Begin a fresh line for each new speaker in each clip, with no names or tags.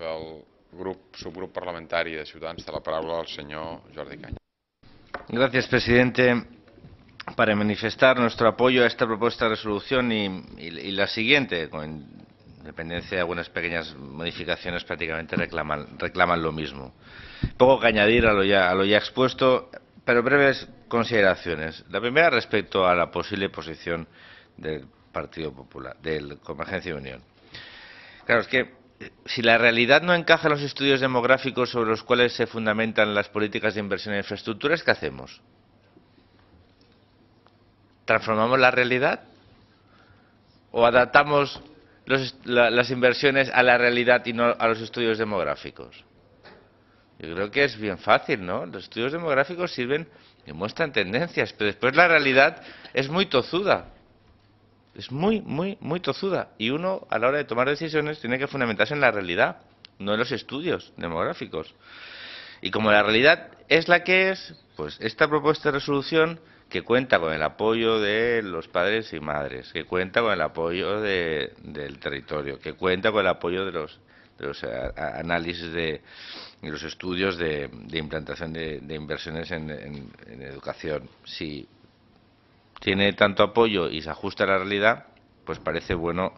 del grup, parlamentario de Ciutadans de la palabra al señor Jordi Caña. Gracias, presidente. Para manifestar nuestro apoyo a esta propuesta de resolución y, la siguiente, con independencia de algunas pequeñas modificaciones, prácticamente reclaman, reclaman lo mismo. Poco que añadir a lo ya, lo ya expuesto, pero breves consideraciones. La primera respecto a la posible posición del Partido Popular, del Convergencia y Unión. Claro, es que si la realidad no encaja en los estudios demográficos sobre los cuales se fundamentan las políticas de inversión en infraestructuras, ¿qué hacemos? ¿Transformamos la realidad? ¿O adaptamos las inversiones a la realidad y no a los estudios demográficos? Yo creo que es bien fácil, ¿no? Los estudios demográficos sirven y muestran tendencias, pero después la realidad es muy tozuda. Es muy, muy, muy tozuda. Y uno, a la hora de tomar decisiones, tiene que fundamentarse en la realidad, no en los estudios demográficos. Y como la realidad es la que es, pues esta propuesta de resolución que cuenta con el apoyo de los padres y madres, que cuenta con el apoyo del territorio, que cuenta con el apoyo de los, los eh, análisis de, los estudios de, implantación de, inversiones en, educación. Si tiene tanto apoyo y se ajusta a la realidad, pues parece bueno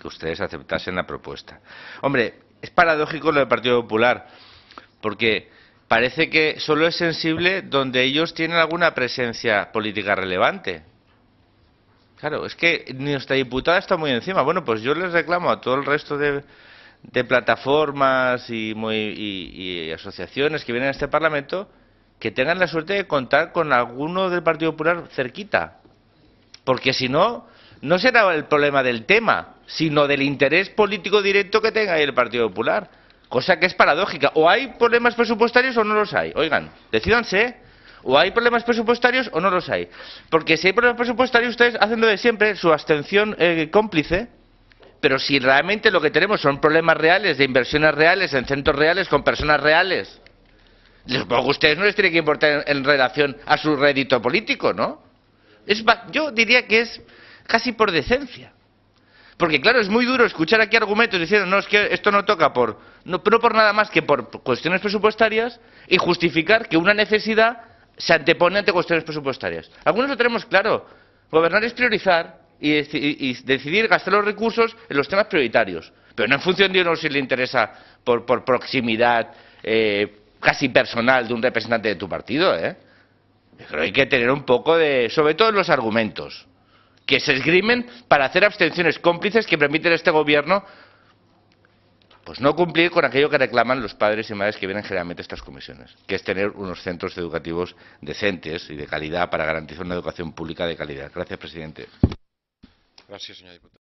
que ustedes aceptasen la propuesta. Hombre, es paradójico lo del Partido Popular, porque parece que solo es sensible donde ellos tienen alguna presencia política relevante. Claro, es que nuestra diputada está muy encima. Bueno, pues yo les reclamo a todo el resto de, plataformas y, y asociaciones que vienen a este Parlamento que tengan la suerte de contar con alguno del Partido Popular cerquita, porque si no, no será el problema del tema, sino del interés político directo que tenga ahí el Partido Popular. Cosa que es paradójica. O hay problemas presupuestarios o no los hay. Oigan, decidanse. O hay problemas presupuestarios o no los hay. Porque si hay problemas presupuestarios, ustedes hacen lo de siempre, su abstención eh, cómplice. Pero si realmente lo que tenemos son problemas reales, de inversiones reales, en centros reales, con personas reales, que ustedes no les tiene que importar en relación a su rédito político, ¿no? yo diría que es casi por decencia. Porque claro, es muy duro escuchar aquí argumentos diciendo, no, es que esto no toca por, no, por nada más que por cuestiones presupuestarias y justificar que una necesidad se antepone ante cuestiones presupuestarias. Algunos lo tenemos claro. Gobernar es priorizar y, decidir gastar los recursos en los temas prioritarios. Pero no en función de uno si le interesa por, proximidad eh, casi personal de un representante de tu partido, ¿eh? Pero hay que tener un poco de, sobre todo en los argumentos, que se esgrimen para hacer abstenciones cómplices que permiten a este gobierno pues no cumplir con aquello que reclaman los padres y madres que vienen generalmente a estas comisiones, que es tener unos centros educativos decentes y de calidad para garantizar una educación pública de calidad. Gracias, presidente. Gracias, señor diputado.